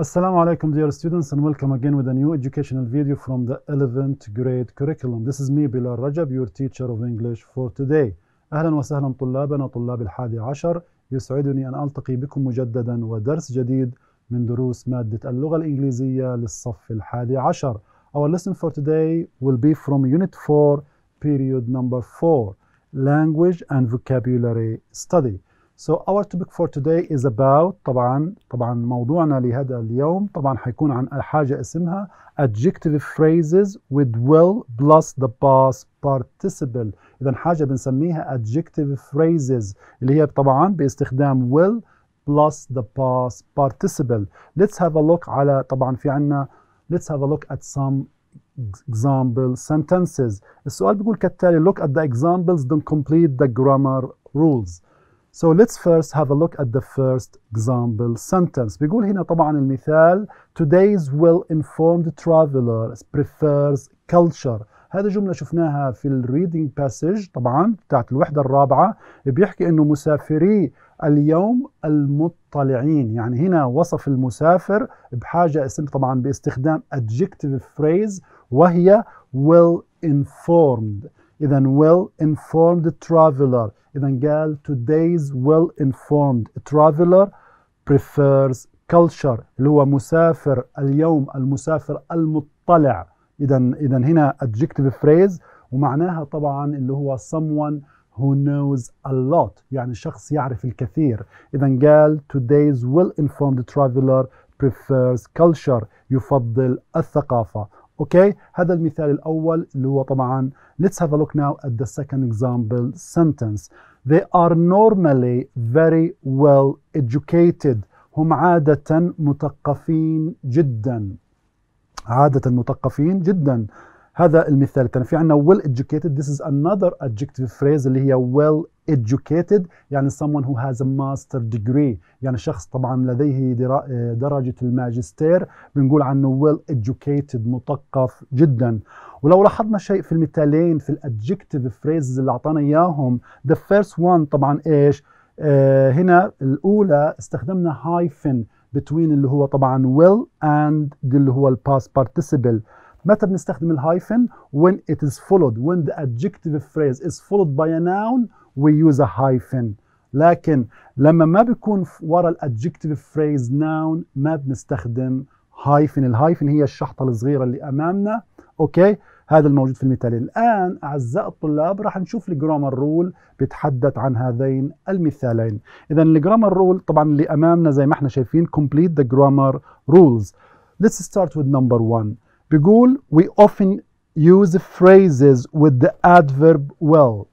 Assalamu alaikum dear students and welcome again with a new educational video from the 11th grade curriculum. This is me Bilal Rajab, your teacher of English for today. أهلا وسهلا طلابنا طلاب الحادي عشر يسعدني أن ألتقي بكم مجددا ودرس جديد من دروس مادة اللغة الإنجليزية للصف الحادي عشر. Our lesson for today will be from Unit 4, Period Number 4, Language and Vocabulary Study. So our topic for today is about طبعا طبعا موضوعنا لهذا اليوم طبعا حيكون عن حاجة اسمها adjective phrases with will plus the past participle إذا حاجة بنسميها adjective phrases اللي هي طبعا باستخدام will plus the past participle let's have a look على طبعا في عنا let's have a look at some example sentences السؤال بيقول كالتالي look at the examples don't complete the grammar rules so let's first have a look at the first example sentence. بيقول هنا طبعا المثال Today's well-informed traveler prefers culture. هذه جملة شفناها في الريدنج باسج طبعا بتاعت الوحدة الرابعة بيحكي انه مسافري اليوم المطلعين يعني هنا وصف المسافر بحاجة اسم طبعا باستخدام adjective phrase وهي well informed إذا well informed traveler إذا قال today's well-informed traveler prefers culture اللي هو مسافر اليوم المسافر المطلع إذا إذا هنا adjective phrase ومعناها طبعا اللي هو someone who knows a lot يعني شخص يعرف الكثير إذا قال today's well-informed traveler prefers culture يفضل الثقافة اوكي هذا المثال الاول اللي هو طبعا let's have a look now at the second example sentence they are normally very well educated هم عادة مثقفين جدا عادة مثقفين جدا هذا المثال الثاني في عندنا well educated this is another adjective phrase اللي هي well educated يعني someone who has a master degree يعني شخص طبعا لديه درجة الماجستير بنقول عنه well educated مثقف جدا ولو لاحظنا شيء في المثالين في الادجكتيف phrases اللي اعطانا اياهم the first one طبعا ايش آه هنا الاولى استخدمنا hyphen between اللي هو طبعا will and اللي هو past participle متى بنستخدم الهايفن when it is followed when the adjective phrase is followed by a noun we use a hyphen لكن لما ما بيكون ورا الادجكتيف phrase noun ما بنستخدم هايفن الهايفن هي الشحطه الصغيره اللي امامنا اوكي هذا الموجود في المثال الان اعزائي الطلاب راح نشوف الجرامر رول بتحدث عن هذين المثالين اذا الجرامر رول طبعا اللي امامنا زي ما احنا شايفين complete the grammar rules let's start with number one بيقول we often use phrases with the adverb well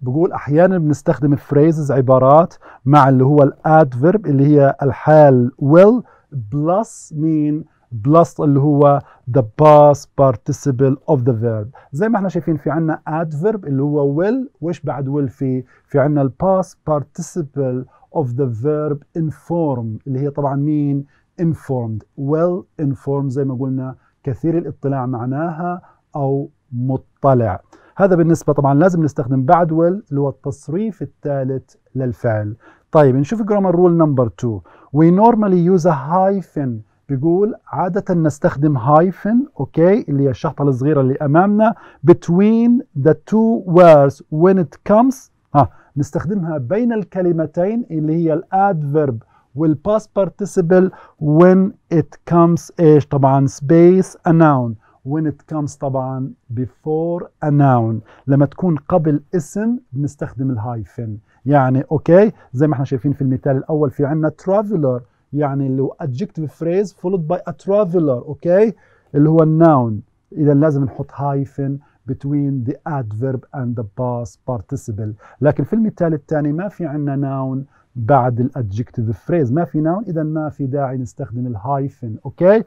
بقول احيانا بنستخدم phrases عبارات مع اللي هو adverb اللي هي الحال will plus مين plus اللي هو the past participle of the verb زي ما احنا شايفين في عندنا adverb اللي هو will وش بعد will في في عندنا ال past participle of the verb inform اللي هي طبعا مين informed well informed زي ما قلنا كثير الاطلاع معناها أو مطلع هذا بالنسبة طبعا لازم نستخدم بعد ويل اللي هو التصريف الثالث للفعل طيب نشوف جرامر رول نمبر 2 وي نورمالي يوز ا هايفن بيقول عادة نستخدم هايفن اوكي اللي هي الشحطة الصغيرة اللي أمامنا between the two words when it comes ها نستخدمها بين الكلمتين اللي هي الادفيرب will past participle when it comes ايش طبعا space a noun when it comes طبعا before a noun لما تكون قبل اسم بنستخدم الهايفن يعني اوكي زي ما احنا شايفين في المثال الاول في عندنا traveler يعني اللي هو adjective phrase followed by a traveler اوكي اللي هو الناون اذا لازم نحط هايفن between the adverb and the past participle لكن في المثال الثاني ما في عندنا noun بعد الادجكتيف فريز ما في نون اذا ما في داعي نستخدم الهايفن اوكي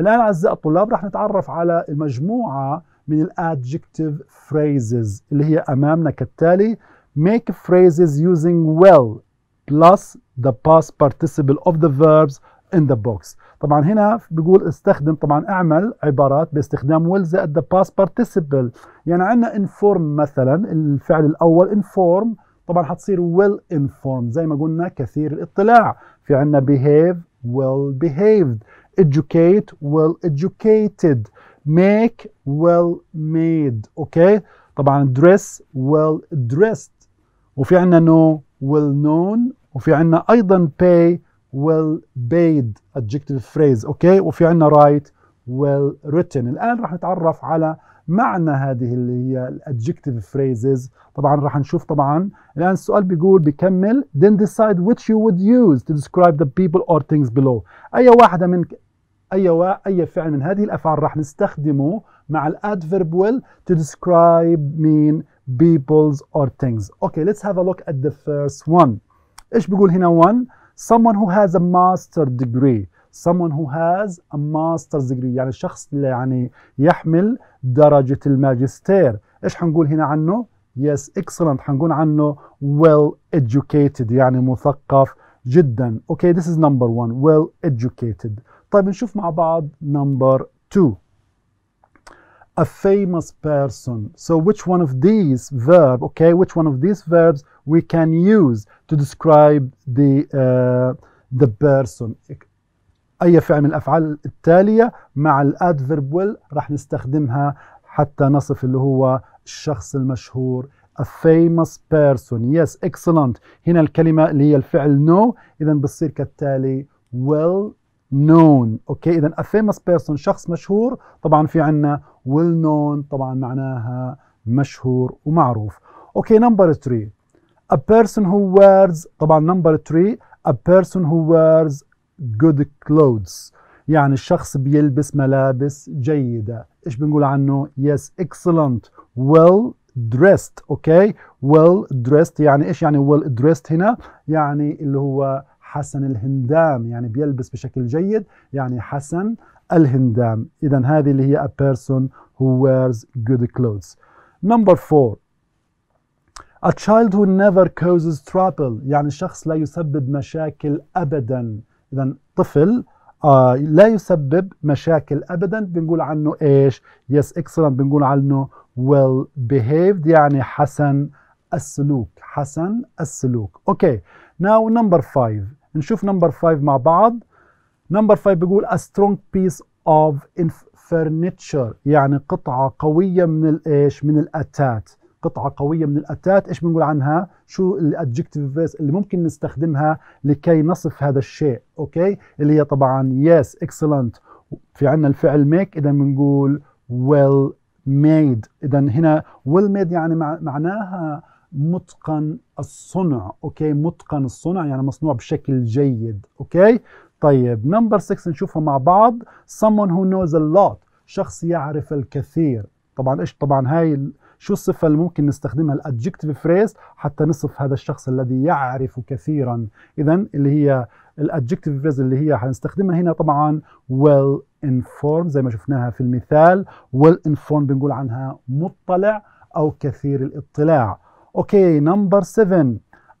الان اعزائي الطلاب رح نتعرف على مجموعه من الادجكتيف فريزز اللي هي امامنا كالتالي make phrases using well plus the past participle of the verbs in the box طبعا هنا بيقول استخدم طبعا اعمل عبارات باستخدام will زائد the past participle يعني عندنا inform مثلا الفعل الاول inform طبعا حتصير well informed زي ما قلنا كثير الاطلاع في عندنا behave well behaved educate well educated make well made اوكي طبعا dress well dressed وفي عندنا know well known وفي عندنا ايضا pay well paid adjective phrase اوكي وفي عندنا write well written الان راح نتعرف على معنى هذه اللي هي الادجكتيف فريزز طبعا راح نشوف طبعا الان السؤال بيقول بيكمل then decide which you would use to describe the people or things below اي واحده من اي و... اي فعل من هذه الافعال راح نستخدمه مع الادفيرب will to describe mean peoples or things okay let's have a look at the first one ايش بيقول هنا one someone who has a master degree someone who has a master's degree يعني الشخص اللي يعني يحمل درجة الماجستير ايش حنقول هنا عنه؟ yes excellent حنقول عنه well educated يعني مثقف جدا okay this is number one well educated طيب نشوف مع بعض number two a famous person. So which one of these verb, okay, which one of these verbs we can use to describe the uh, the person? أي فعل من الأفعال التالية مع الأدفرب ويل راح نستخدمها حتى نصف اللي هو الشخص المشهور a famous person yes excellent هنا الكلمة اللي هي الفعل نو إذا بتصير كالتالي well known اوكي اذا a famous person شخص مشهور طبعا في عندنا well known طبعا معناها مشهور ومعروف اوكي نمبر 3 a person who wears طبعا نمبر 3 a person who wears good clothes يعني الشخص بيلبس ملابس جيدة إيش بنقول عنه yes excellent well dressed اوكي okay? well dressed يعني إيش يعني well dressed هنا يعني اللي هو حسن الهندام يعني بيلبس بشكل جيد يعني حسن الهندام إذا هذه اللي هي a person who wears good clothes number four A child who never causes trouble يعني شخص لا يسبب مشاكل أبداً إذا طفل آه لا يسبب مشاكل ابدا بنقول عنه ايش يس اكسلنت بنقول عنه well behaved يعني حسن السلوك حسن السلوك اوكي ناو نمبر 5 نشوف نمبر 5 مع بعض نمبر 5 بيقول a strong piece of furniture يعني قطعه قويه من الايش من الاتات قطعه قويه من الاتات ايش بنقول عنها شو الادجكتيف فيس اللي ممكن نستخدمها لكي نصف هذا الشيء اوكي اللي هي طبعا يس اكسلنت في عندنا الفعل ميك اذا بنقول ويل ميد اذا هنا ويل ميد يعني معناها متقن الصنع اوكي متقن الصنع يعني مصنوع بشكل جيد اوكي طيب نمبر 6 نشوفها مع بعض someone who knows a lot شخص يعرف الكثير طبعا ايش طبعا هاي شو الصفة اللي ممكن نستخدمها الادجكتيف فريز حتى نصف هذا الشخص الذي يعرف كثيرا إذا اللي هي الادجكتيف فريز اللي هي هنستخدمها هنا طبعا well informed زي ما شفناها في المثال well informed بنقول عنها مطلع أو كثير الاطلاع اوكي نمبر 7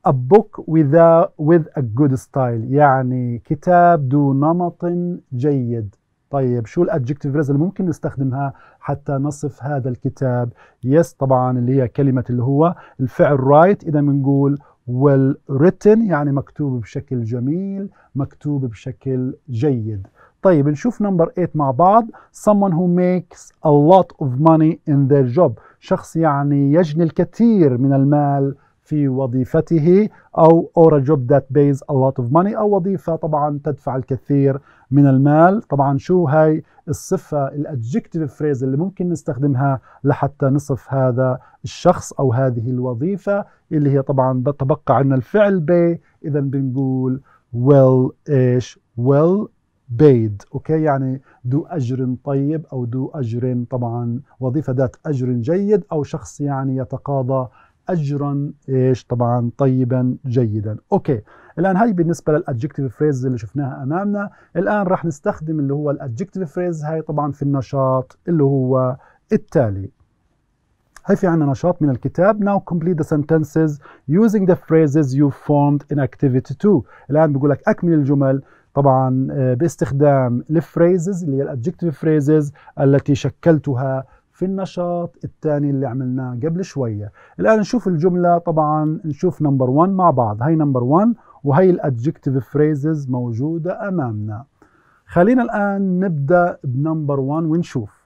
a book with a, with a good style يعني كتاب ذو نمط جيد طيب شو الادجكتيف فريز اللي ممكن نستخدمها حتى نصف هذا الكتاب يس طبعا اللي هي كلمه اللي هو الفعل رايت right. اذا بنقول ويل ريتن يعني مكتوب بشكل جميل مكتوب بشكل جيد طيب نشوف نمبر 8 مع بعض someone who makes a lot of money in their job شخص يعني يجني الكثير من المال في وظيفته أو or a job that pays a lot of money أو وظيفة طبعا تدفع الكثير من المال طبعا شو هاي الصفة الادجكتيف فريز اللي ممكن نستخدمها لحتى نصف هذا الشخص أو هذه الوظيفة اللي هي طبعا تبقى عندنا الفعل بي إذا بنقول well إيش well paid اوكي يعني ذو اجر طيب او ذو اجر طبعا وظيفه ذات اجر جيد او شخص يعني يتقاضى اجرا ايش طبعا طيبا جيدا اوكي الان هاي بالنسبه للادجكتيف فريز اللي شفناها امامنا الان راح نستخدم اللي هو الادجكتيف فريز هاي طبعا في النشاط اللي هو التالي هاي في عندنا نشاط من الكتاب now complete the sentences using the phrases you formed in activity 2 الان بقول لك اكمل الجمل طبعا آه، باستخدام الفريزز اللي هي الادجكتيف فريزز التي شكلتها في النشاط الثاني اللي عملناه قبل شوية الآن نشوف الجملة طبعا نشوف نمبر 1 مع بعض هي نمبر 1 وهي الادجكتيف فريزز موجودة أمامنا خلينا الآن نبدأ بنمبر 1 ونشوف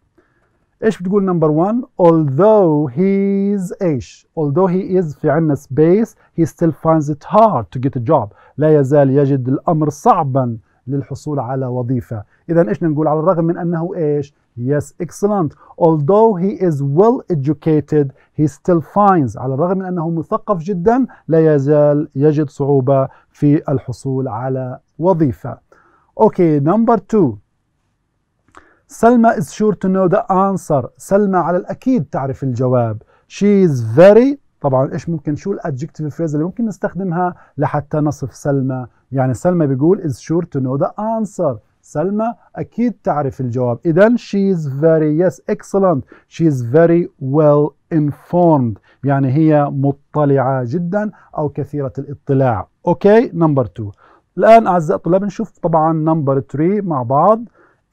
ايش بتقول نمبر 1 although he's ايش although he is في عندنا space he still finds it hard to get a job لا يزال يجد الأمر صعبا للحصول على وظيفة إذا إيش نقول على الرغم من أنه إيش Yes, excellent. Although he is well educated, he still finds على الرغم من أنه مثقف جدا لا يزال يجد صعوبة في الحصول على وظيفة. Okay, number two. سلمى is sure to know the answer. سلمى على الأكيد تعرف الجواب. She is very طبعا ايش ممكن شو الادجكتيف فريز اللي ممكن نستخدمها لحتى نصف سلمى يعني سلمى بيقول is sure to know the answer سلمى أكيد تعرف الجواب إذا she is very yes excellent she is very well informed يعني هي مطلعة جدا أو كثيرة الاطلاع أوكي نمبر 2 الآن أعزائي الطلاب نشوف طبعا نمبر 3 مع بعض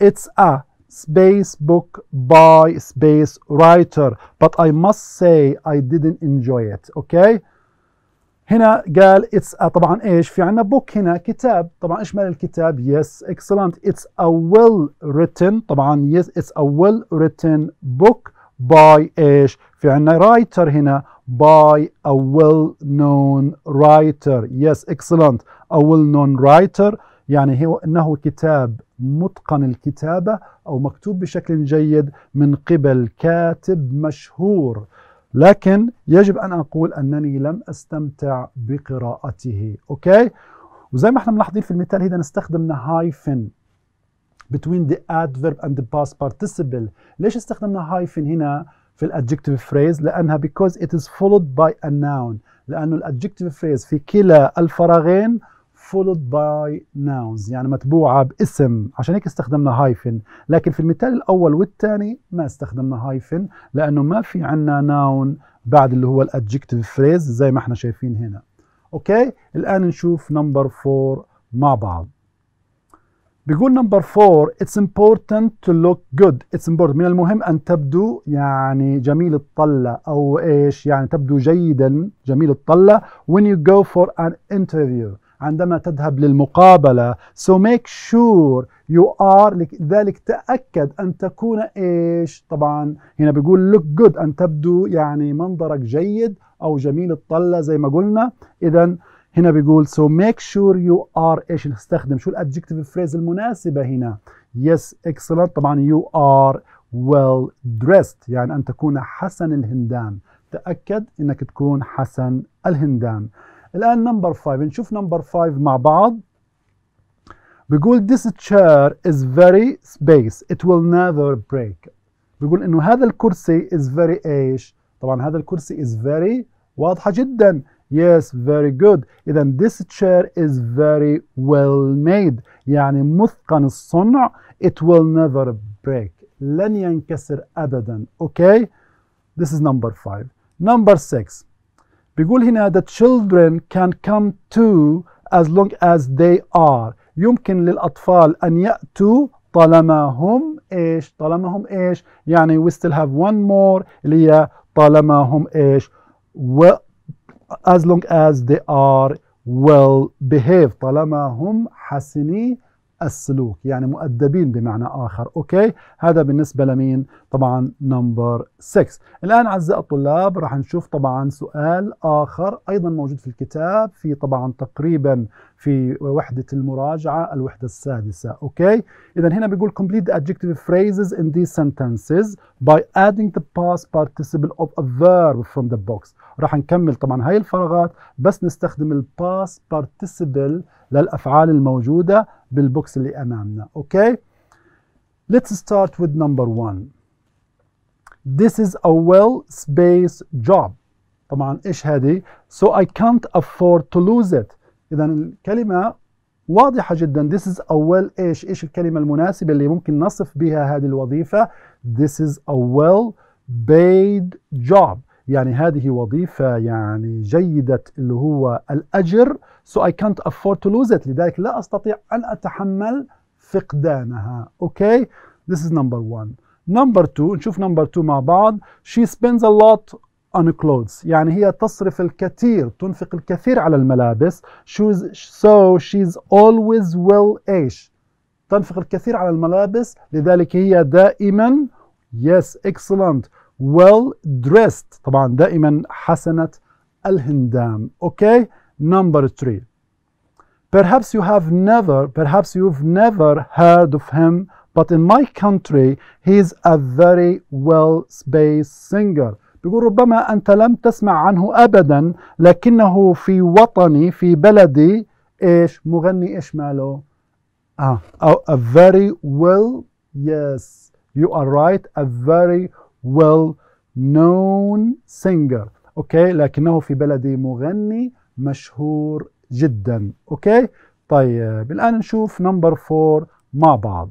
it's a space book by space writer but I must say I didn't enjoy it أوكي okay هنا قال اتس طبعا ايش في عندنا بوك هنا كتاب طبعا ايش معنى الكتاب يس اكسلنت اتس ا ويل ريتن طبعا يس اتس ا ويل ريتن بوك باي ايش في عندنا رايتر هنا by a well known writer yes excellent a well known writer يعني هو انه كتاب متقن الكتابه او مكتوب بشكل جيد من قبل كاتب مشهور لكن يجب أن أقول أنني لم أستمتع بقراءته أوكي وزي ما احنا ملاحظين في المثال هذا استخدمنا هايفن between the adverb and the past participle ليش استخدمنا هايفن هنا في الادجكتيف phrase لأنها because it is followed by a noun لأنه الادجكتيف phrase في كلا الفراغين followed by nouns يعني متبوعة باسم عشان هيك استخدمنا هايفن لكن في المثال الأول والثاني ما استخدمنا هايفن لأنه ما في عنا noun بعد اللي هو الادجكتيف فريز زي ما احنا شايفين هنا اوكي الآن نشوف نمبر 4 مع بعض بيقول نمبر 4 it's important to look good it's important من المهم أن تبدو يعني جميل الطلة أو إيش يعني تبدو جيدا جميل الطلة when you go for an interview عندما تذهب للمقابلة so make sure you are لذلك تأكد أن تكون إيش طبعا هنا بيقول look good أن تبدو يعني منظرك جيد أو جميل الطلة زي ما قلنا إذا هنا بيقول so make sure you are ايش نستخدم شو الادجكتيف فريز المناسبه هنا yes excellent طبعا you are well dressed يعني ان تكون حسن الهندام تاكد انك تكون حسن الهندام الآن نمبر 5 نشوف نمبر 5 مع بعض بيقول this chair is very space it will never break بيقول انه هذا الكرسي is very ايش طبعا هذا الكرسي is very واضحة جدا yes very good اذا this chair is very well made يعني مثقن الصنع it will never break لن ينكسر ابدا okay? this is number 5 number 6 بيقول هنا the children can come to as long as they are يمكن للأطفال أن يأتوا طالما هم إيش طالما هم إيش يعني we still have one more اللي هي طالما هم إيش و as long as they are well behaved طالما هم حسني السلوك يعني مؤدبين بمعنى آخر أوكي هذا بالنسبة لمين طبعا نمبر 6 الآن أعزائي الطلاب راح نشوف طبعا سؤال آخر أيضا موجود في الكتاب في طبعا تقريبا في وحدة المراجعة الوحدة السادسة أوكي إذا هنا بيقول complete the adjective phrases in these sentences by adding the past participle of a verb from the box راح نكمل طبعا هاي الفراغات بس نستخدم ال past participle للأفعال الموجودة بالبوكس اللي أمامنا أوكي Let's start with number one. This is a well-spaced job طبعا ايش هذه so I can't afford to lose it اذا الكلمه واضحه جدا this is a well ايش ايش الكلمه المناسبه اللي ممكن نصف بها هذه الوظيفه this is a well paid job يعني هذه وظيفة يعني جيدة اللي هو الأجر so I can't afford to lose it لذلك لا أستطيع أن أتحمل فقدانها okay this is number one نمبر 2 نشوف نمبر 2 مع بعض she spends a lot on clothes يعني هي تصرف الكثير تنفق الكثير على الملابس she's, so she's always well aged تنفق الكثير على الملابس لذلك هي دائما yes excellent well dressed طبعا دائما حسنة الهندام okay number 3 Perhaps you have never, perhaps you've never heard of him But in my country he is a very well spaced singer بيقول ربما أنت لم تسمع عنه أبدا لكنه في وطني في بلدي إيش مغني إيش ماله آه a very well yes you are right a very well known singer أوكي لكنه في بلدي مغني مشهور جدا أوكي طيب الآن نشوف نمبر 4 مع بعض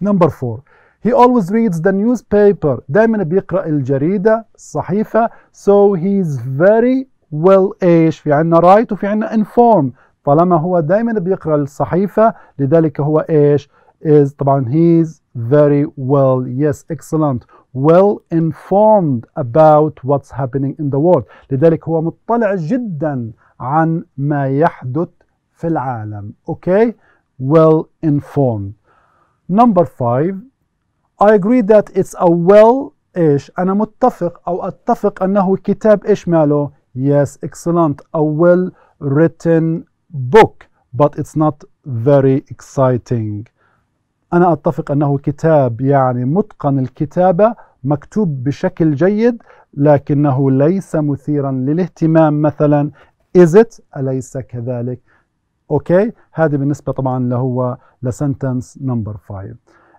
Number four, he always reads the newspaper دايما بيقرأ الجريدة الصحيفة so he's very well ايش في عنا right وفي عنا informed طالما هو دايما بيقرأ الصحيفة لذلك هو ايش is طبعا he's very well yes excellent well informed about what's happening in the world لذلك هو مطلع جدا عن ما يحدث في العالم okay well informed Number five I agree that it's a well ايش انا متفق او اتفق انه كتاب ايش ماله yes excellent a well written book but it's not very exciting انا اتفق انه كتاب يعني متقن الكتابه مكتوب بشكل جيد لكنه ليس مثيرا للاهتمام مثلا is it اليس كذلك Okay, هذه بالنسبه طبعا لهو لسنتنس نمبر 5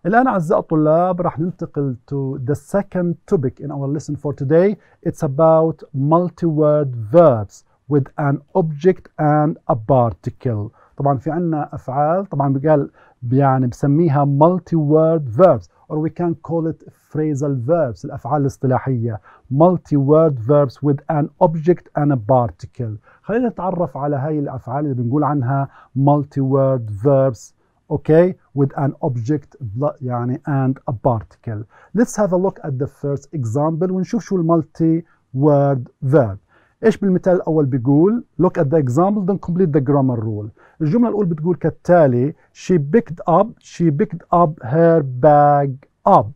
الان اعزائي الطلاب راح ننتقل to the second topic in our lesson for today it's about multi-word verbs with an object and a particle طبعا في عندنا افعال طبعا قال يعني بسميها multi word verbs or we can call it phrasal verbs الافعال الاصطلاحيه multi word verbs with an object and a particle خلينا نتعرف على هاي الافعال اللي بنقول عنها multi word verbs اوكي with an object يعني and a particle let's have a look at the first example ونشوف شو المالتي word verb ايش بالمثال الاول بيقول look at the example then complete the grammar rule الجمله الاولى بتقول كالتالي she picked up she picked up her bag up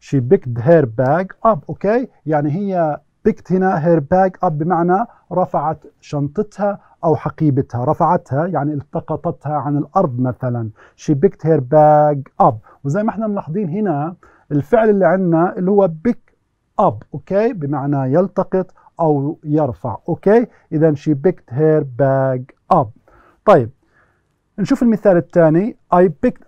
she picked her bag up okay يعني هي بيكت هنا هير باك اب بمعنى رفعت شنطتها او حقيبتها رفعتها يعني التقطتها عن الارض مثلا شي بيكت هير باك اب وزي ما احنا ملاحظين هنا الفعل اللي عندنا اللي هو بيك اب اوكي بمعنى يلتقط او يرفع اوكي اذا شي بيكت هير باك اب طيب نشوف المثال الثاني اي بيكت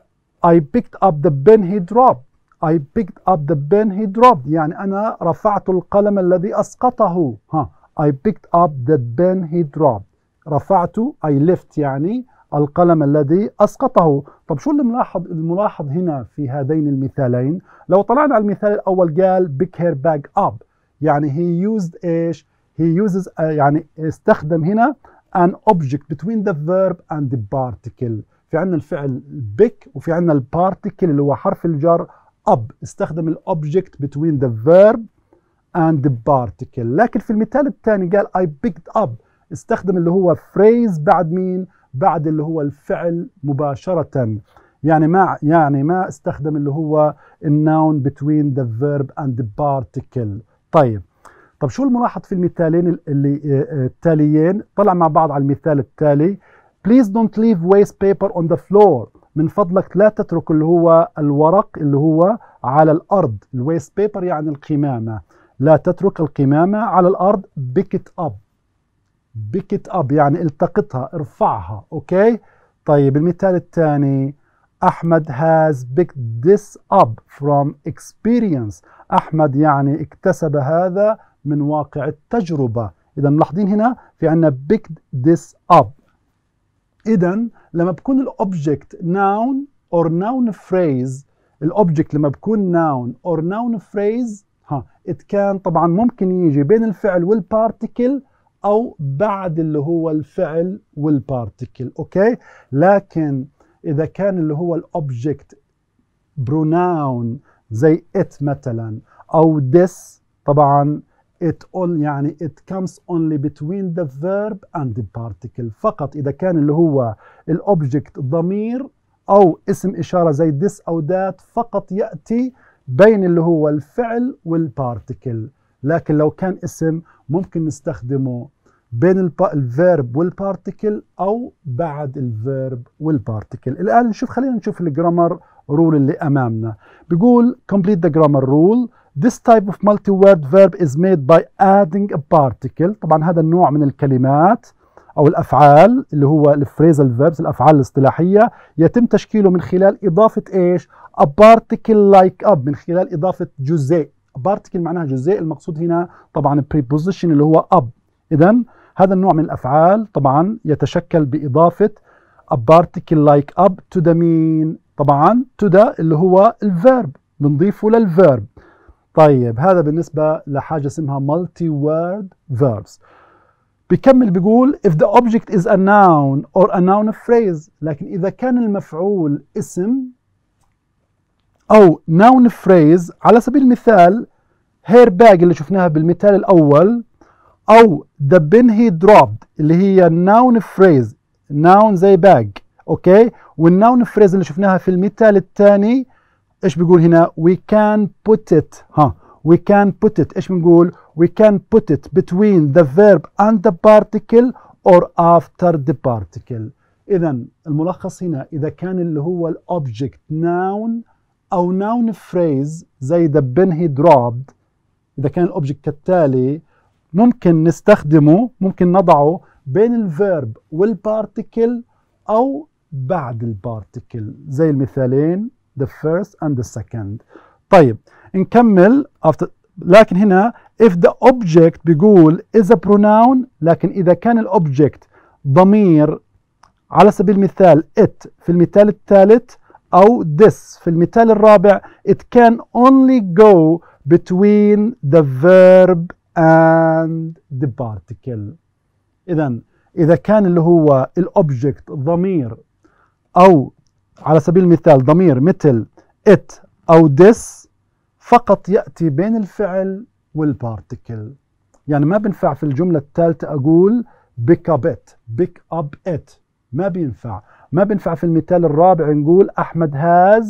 I picked up the pen he dropped I picked up the pen he dropped يعني أنا رفعت القلم الذي أسقطه ها I picked up the pen he dropped رفعت I lift يعني القلم الذي أسقطه طب شو الملاحظ الملاحظ هنا في هذين المثالين لو طلعنا على المثال الأول قال pick her bag up يعني he used إيش he uses uh, يعني استخدم هنا an object between the verb and the particle في عندنا الفعل pick وفي عندنا البارتيكل اللي هو حرف الجر اب استخدم الاوبجكت between the verb and the particle لكن في المثال الثاني قال I picked up استخدم اللي هو phrase بعد مين بعد اللي هو الفعل مباشرة يعني ما يعني ما استخدم اللي هو النون between the verb and the particle طيب طب شو الملاحظ في المثالين اللي آه، آه، التاليين طلع مع بعض على المثال التالي please don't leave waste paper on the floor من فضلك لا تترك اللي هو الورق اللي هو على الأرض الويست بيبر يعني القمامة لا تترك القمامة على الأرض بيكت أب بيكت أب يعني التقطها ارفعها أوكي طيب المثال الثاني أحمد هاز بيك ذس اب فروم اكسبيرينس أحمد يعني اكتسب هذا من واقع التجربة إذا ملاحظين هنا في عندنا بيك ذس اب اذا لما بكون الاوبجكت ناون اور ناون فريز الاوبجكت لما بكون ناون اور ناون فريز ها ات كان طبعا ممكن يجي بين الفعل والبارتكل او بعد اللي هو الفعل والبارتكل اوكي لكن اذا كان اللي هو الاوبجكت بروناون زي ات مثلا او ديس طبعا it all يعني it comes only between the verb and the particle فقط إذا كان اللي هو الأوبجكت ضمير أو اسم إشارة زي this أو that فقط يأتي بين اللي هو الفعل والبارتكل لكن لو كان اسم ممكن نستخدمه بين الفيرب والبارتكل أو بعد الفيرب والبارتكل الآن نشوف خلينا نشوف الجرامر رول اللي أمامنا بيقول complete the grammar rule This type of multi-word verb is made by adding a particle طبعا هذا النوع من الكلمات أو الأفعال اللي هو الفريزال verbs الأفعال الاصطلاحية يتم تشكيله من خلال إضافة إيش؟ a particle like up من خلال إضافة جزء particle معناها جزء المقصود هنا طبعا preposition اللي هو up إذا هذا النوع من الأفعال طبعا يتشكل بإضافة a particle like up to the mean طبعا to the اللي هو الفيرب بنضيفه للفيرب طيب هذا بالنسبة لحاجة اسمها multi word verbs بيكمل بيقول if the object is a noun or a noun phrase لكن إذا كان المفعول اسم أو noun phrase على سبيل المثال hair bag اللي شفناها بالمثال الأول أو the bin he dropped اللي هي noun phrase noun زي bag أوكي والnoun phrase اللي شفناها في المثال الثاني ايش بيقول هنا we can put it ها we can put it ايش بنقول we can put it between the verb and the particle or after the particle اذا الملخص هنا اذا كان اللي هو الاوبجكت noun او noun phrase زي the pen he dropped اذا كان الاوبجكت كالتالي ممكن نستخدمه ممكن نضعه بين الفيرب والبارتيكل او بعد البارتيكل زي المثالين the first and the second طيب نكمل after لكن هنا if the object بيقول is a pronoun لكن إذا كان الأوبجكت ضمير على سبيل المثال it في المثال الثالث أو this في المثال الرابع it can only go between the verb and the particle إذا إذا كان اللي هو الأوبجكت ضمير أو على سبيل المثال ضمير مثل it أو this فقط يأتي بين الفعل والبارتكل يعني ما بنفع في الجملة الثالثة أقول pick up it pick up it ما بينفع ما بينفع في المثال الرابع نقول أحمد has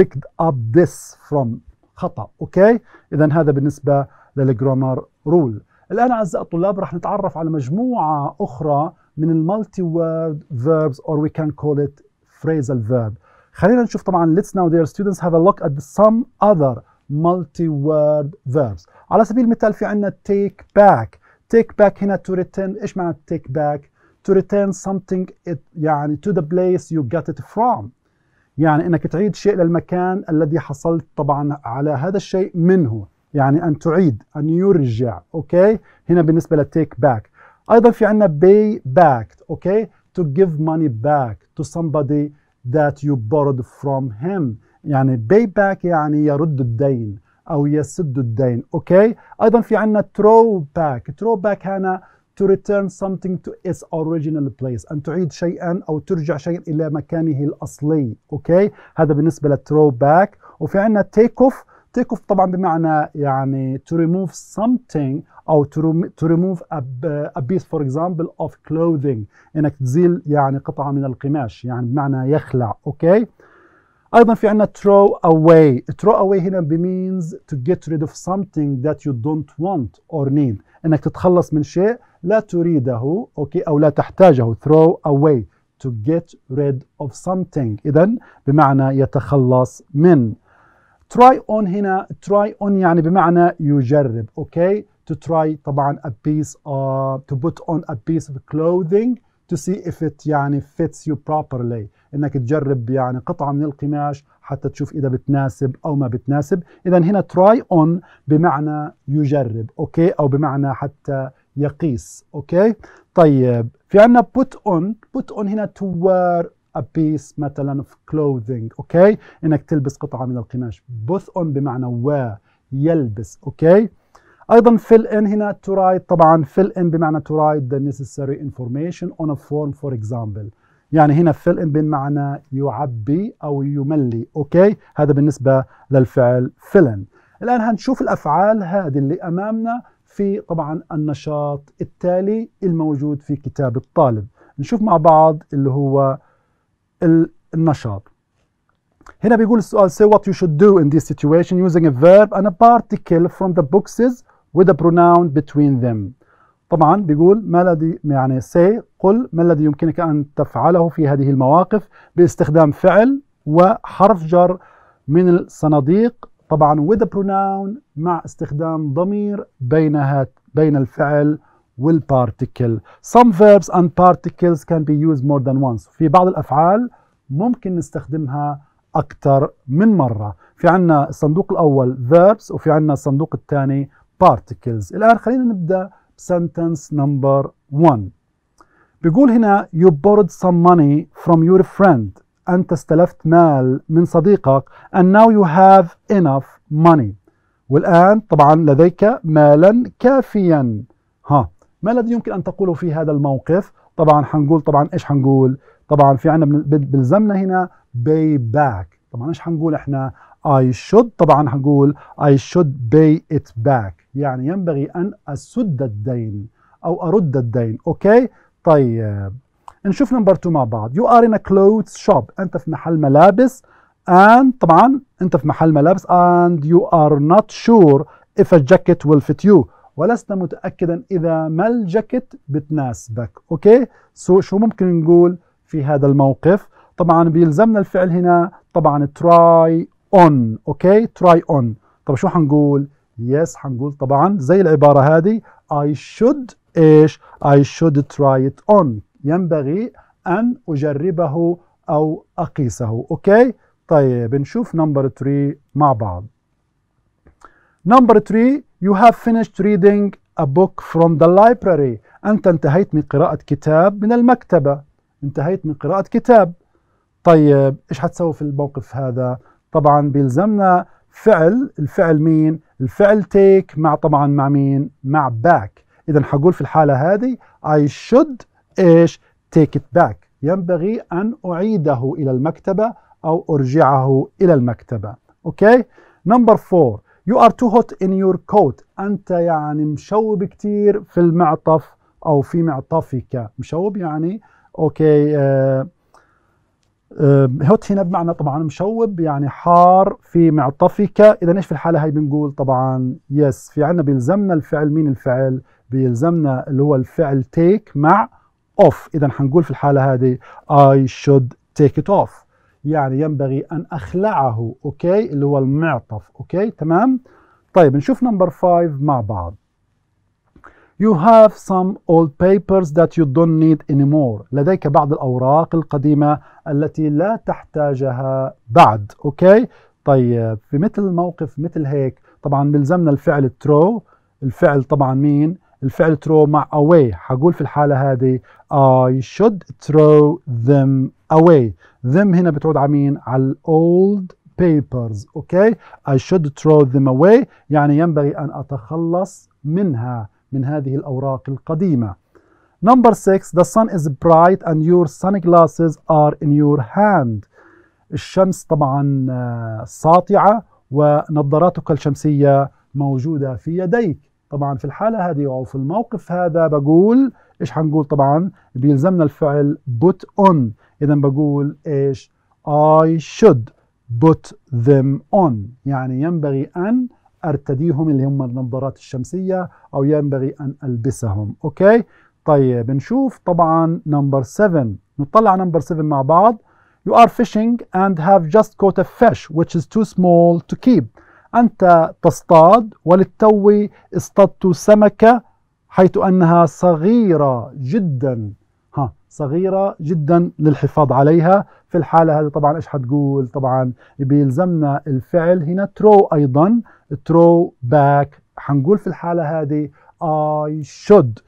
picked up this from خطأ أوكي إذا هذا بالنسبة للجرامر رول الآن أعزائي الطلاب راح نتعرف على مجموعة أخرى من المالتي وورد verbs or we can call it phrasal verb خلينا نشوف طبعا let's now dear students have a look at some other multi-word verbs على سبيل المثال في عندنا take back take back هنا to return ايش معنى take back to return something it يعني to the place you got it from يعني انك تعيد شيء للمكان الذي حصلت طبعا على هذا الشيء منه يعني ان تعيد ان يرجع اوكي هنا بالنسبه للتيك باك ايضا في عندنا pay باك اوكي to give money back to somebody that you borrowed from him يعني pay back يعني يرد الدين أو يسد الدين Okay. أيضا في عنا throw back throw back هنا to return something to its original place أن تعيد شيئا أو ترجع شيئا إلى مكانه الأصلي Okay. هذا بالنسبة للthrow back وفي عنا take off take off طبعا بمعنى يعني to remove something او to, to remove a, a piece for example of clothing انك تزيل يعني قطعه من القماش يعني بمعنى يخلع اوكي okay? ايضا في عندنا throw away throw away هنا means to get rid of something that you don't want or need انك تتخلص من شيء لا تريده اوكي او لا تحتاجه throw away to get rid of something اذا بمعنى يتخلص من try on هنا try on يعني بمعنى يجرب اوكي to try طبعا a piece of, to put on a piece of clothing to see if it يعني fits you properly انك تجرب يعني قطعه من القماش حتى تشوف اذا بتناسب او ما بتناسب اذا هنا try on بمعنى يجرب اوكي او بمعنى حتى يقيس اوكي طيب في عندنا put on put on هنا to wear a piece مثلا of clothing اوكي انك تلبس قطعه من القماش put on بمعنى wear يلبس اوكي ايضا fill in هنا to write طبعا fill in بمعنى to write the necessary information on a form for example يعني هنا fill in بمعنى يعبي او يملي اوكي هذا بالنسبه للفعل fill in الان هنشوف الافعال هذه اللي امامنا في طبعا النشاط التالي الموجود في كتاب الطالب نشوف مع بعض اللي هو النشاط هنا بيقول السؤال say what you should do in this situation using a verb and a particle from the boxes with a pronoun between them طبعا بيقول ما الذي يعني say قل ما الذي يمكنك أن تفعله في هذه المواقف باستخدام فعل وحرف جر من الصناديق طبعا with a pronoun مع استخدام ضمير بينها بين الفعل والبارتيكل some verbs and particles can be used more than once في بعض الأفعال ممكن نستخدمها أكثر من مرة في عنا الصندوق الأول verbs وفي عنا الصندوق الثاني particles الآن خلينا نبدأ sentence number one بيقول هنا you borrowed some money from your friend أنت استلفت مال من صديقك and now you have enough money والآن طبعا لديك مالا كافيا ها ما الذي يمكن أن تقوله في هذا الموقف طبعا حنقول طبعا إيش حنقول طبعا في عنا بلزمنا هنا pay back طبعا إيش حنقول إحنا I should طبعا هقول I should pay it back يعني ينبغي أن أسد الدين أو أرد الدين أوكي طيب نشوف نمبر 2 مع بعض You are in a clothes shop أنت في محل ملابس and طبعا أنت في محل ملابس and you are not sure if a jacket will fit you ولست متأكدا إذا ما الجاكيت بتناسبك أوكي سو so, شو ممكن نقول في هذا الموقف طبعا بيلزمنا الفعل هنا طبعا try on okay try on طب شو حنقول yes حنقول طبعا زي العبارة هذه I should ايش I should try it on ينبغي أن أجربه أو أقيسه أوكي طيب نشوف نمبر 3 مع بعض number 3 you have finished reading a book from the library أنت انتهيت من قراءة كتاب من المكتبة انتهيت من قراءة كتاب طيب إيش حتسوي في الموقف هذا طبعا بيلزمنا فعل الفعل مين الفعل تيك مع طبعا مع مين مع باك اذا حقول في الحاله هذه اي شود ايش تيك ات باك ينبغي ان اعيده الى المكتبه او ارجعه الى المكتبه اوكي نمبر 4 You are too hot in your coat أنت يعني مشوب كتير في المعطف أو في معطفك مشوب يعني أوكي آه هوت هنا بمعنى طبعا مشوب يعني حار في معطفك اذا ايش في الحاله هاي بنقول طبعا يس في عندنا بيلزمنا الفعل مين الفعل بيلزمنا اللي هو الفعل تيك مع اوف اذا حنقول في الحاله هذه اي شود تيك ات اوف يعني ينبغي ان اخلعه اوكي اللي هو المعطف اوكي تمام طيب نشوف نمبر 5 مع بعض You have some old papers that you don't need anymore. لديك بعض الأوراق القديمة التي لا تحتاجها بعد. أوكي؟ طيب في مثل موقف مثل هيك طبعا بلزمنا الفعل throw الفعل طبعا مين؟ الفعل throw مع away حقول في الحالة هذه I آه، should throw them away. them هنا بتعود على مين؟ على old papers اوكي I should throw them away يعني ينبغي أن أتخلص منها من هذه الأوراق القديمة Number six, The sun is bright and your sunglasses are in your hand الشمس طبعا آه، ساطعة ونظاراتك الشمسية موجودة في يديك طبعا في الحالة هذه أو في الموقف هذا بقول إيش حنقول طبعا بيلزمنا الفعل put on إذا بقول إيش I should put them on يعني ينبغي أن ارتديهم اللي هم النظارات الشمسيه او ينبغي ان البسهم اوكي طيب نشوف طبعا نمبر 7 نطلع نمبر 7 مع بعض You are fishing and have just caught a fish which is too small to keep. أنت تصطاد وللتو اصطدت سمكة حيث أنها صغيرة جدا ها صغيرة جدا للحفاظ عليها في الحالة هذه طبعا إيش حتقول طبعا بيلزمنا الفعل هنا throw أيضا throw back حنقول في الحالة هذه I should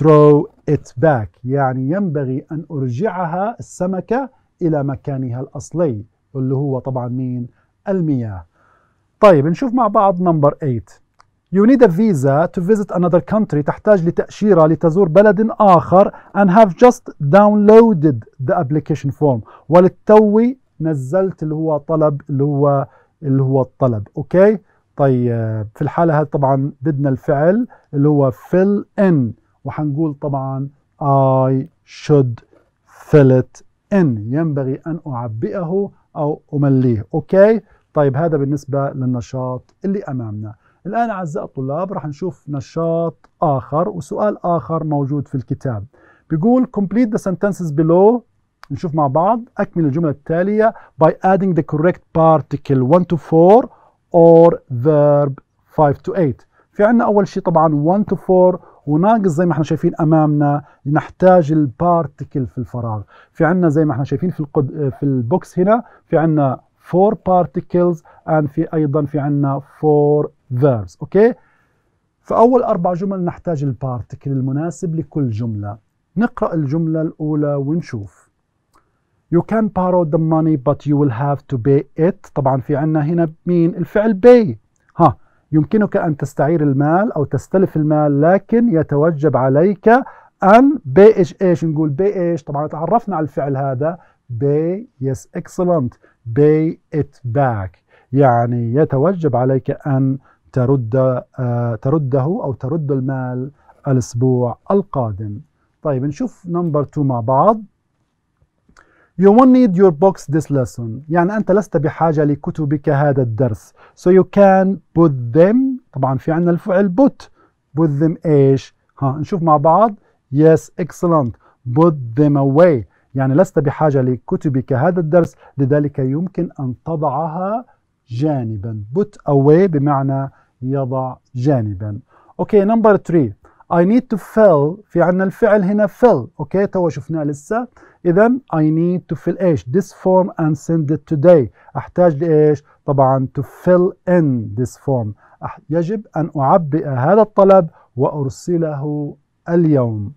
throw it back يعني ينبغي أن أرجعها السمكة إلى مكانها الأصلي اللي هو طبعا مين المياه طيب نشوف مع بعض نمبر 8 You need a visa to visit another country تحتاج لتأشيرة لتزور بلد آخر and have just downloaded the application form وللتوي نزلت اللي هو طلب اللي هو اللي هو الطلب أوكي okay? طيب في الحالة هذه طبعا بدنا الفعل اللي هو fill in وحنقول طبعا I should fill it in ينبغي أن أعبئه أو أمليه أوكي طيب هذا بالنسبة للنشاط اللي أمامنا الآن أعزائي الطلاب رح نشوف نشاط آخر وسؤال آخر موجود في الكتاب بيقول complete the sentences below نشوف مع بعض أكمل الجملة التالية by adding the correct particle 1 to 4 or verb 5 to 8 في عندنا أول شيء طبعا 1 to 4 وناقص زي ما احنا شايفين امامنا نحتاج البارتكل في الفراغ في عندنا زي ما احنا شايفين في القد... في البوكس هنا في عندنا 4 particles and في ايضا في عندنا 4 verbs اوكي فاول اربع جمل نحتاج البارتكل المناسب لكل جمله نقرا الجمله الاولى ونشوف You can borrow the money but you will have to pay it طبعا في عنا هنا مين الفعل pay ها يمكنك أن تستعير المال أو تستلف المال لكن يتوجب عليك أن pay إيش إيش نقول pay إيش طبعا تعرفنا على الفعل هذا pay yes excellent pay it back يعني يتوجب عليك أن ترد آه ترده أو ترد المال الأسبوع القادم طيب نشوف نمبر 2 مع بعض You won't need your books this lesson يعني أنت لست بحاجة لكتبك هذا الدرس So you can put them طبعا في عندنا الفعل put Put them إيش ها نشوف مع بعض Yes excellent Put them away يعني لست بحاجة لكتبك هذا الدرس لذلك يمكن أن تضعها جانبا Put away بمعنى يضع جانبا أوكي نمبر 3 I need to fill في عندنا الفعل هنا fill أوكي تو شفناه لسه إذا I need to fill إيش this form and send it today أحتاج لإيش طبعا to fill in this form يجب أن أعبئ هذا الطلب وأرسله اليوم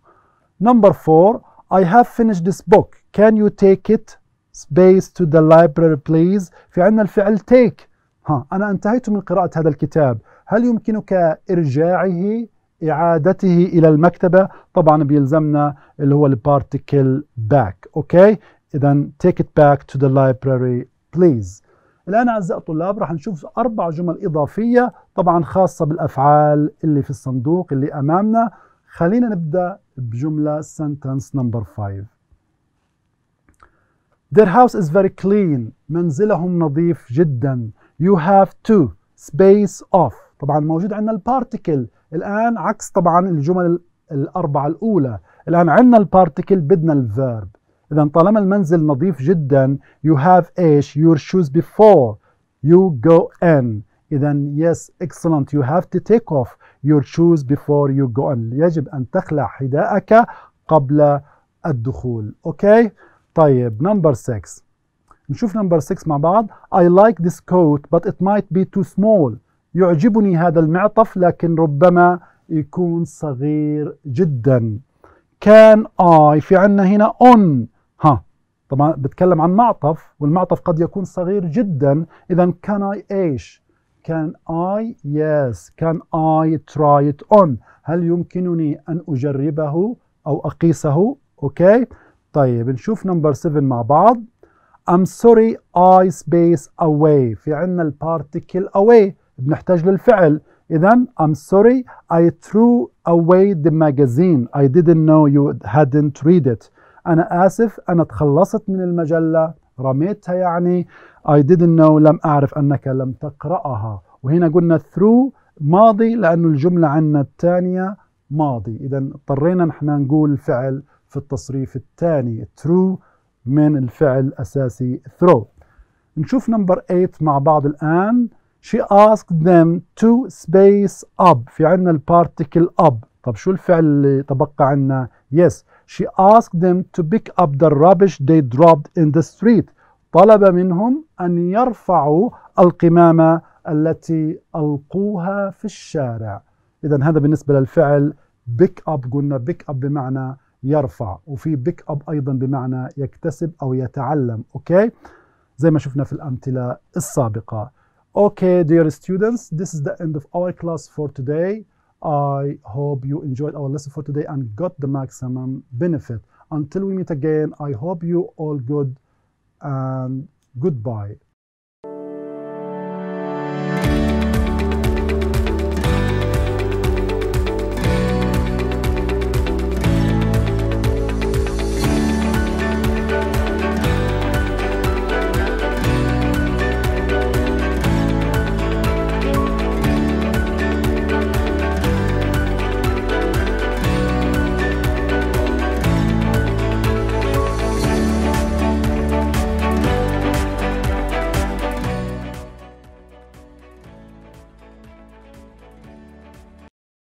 Number four I have finished this book Can you take it space to the library please في عندنا الفعل take ها أنا انتهيت من قراءة هذا الكتاب هل يمكنك إرجاعه اعادته الى المكتبه طبعا بيلزمنا اللي هو البارتيكل باك اوكي اذا take it back to the library please الان اعزائي الطلاب راح نشوف اربع جمل اضافيه طبعا خاصه بالافعال اللي في الصندوق اللي امامنا خلينا نبدا بجمله sentence number 5 Their house is very clean منزلهم نظيف جدا You have to space off طبعا موجود عندنا البارتيكل الآن عكس طبعا الجمل الأربعة الأولى الآن عندنا البارتيكل بدنا الفيرب إذا طالما المنزل نظيف جدا you have ايش your shoes before you go in إذا yes excellent you have to take off your shoes before you go in يجب أن تخلع حذاءك قبل الدخول أوكي طيب نمبر 6 نشوف نمبر 6 مع بعض I like this coat but it might be too small يعجبني هذا المعطف لكن ربما يكون صغير جدا كان اي في عنا هنا اون ها طبعا بتكلم عن معطف والمعطف قد يكون صغير جدا اذا كان اي ايش كان اي يس كان اي تراي ات اون هل يمكنني ان اجربه او اقيسه اوكي طيب نشوف نمبر 7 مع بعض I'm sorry I space away في عنا البارتيكل away بنحتاج للفعل إذا I'm sorry I threw away the magazine I didn't know you hadn't read it أنا آسف أنا تخلصت من المجلة رميتها يعني I didn't know لم أعرف أنك لم تقرأها وهنا قلنا through ماضي لأنه الجملة عندنا الثانية ماضي إذا اضطرينا نحن نقول فعل في التصريف الثاني true من الفعل الأساسي throw نشوف نمبر 8 مع بعض الآن she asked them to space up في عنا البارتيكل up طب شو الفعل اللي تبقى عنا yes she asked them to pick up the rubbish they dropped in the street طلب منهم أن يرفعوا القمامة التي ألقوها في الشارع إذا هذا بالنسبة للفعل pick up قلنا pick up بمعنى يرفع وفي pick up أيضا بمعنى يكتسب أو يتعلم أوكي زي ما شفنا في الأمثلة السابقة Okay, dear students, this is the end of our class for today. I hope you enjoyed our lesson for today and got the maximum benefit. Until we meet again, I hope you all good and goodbye.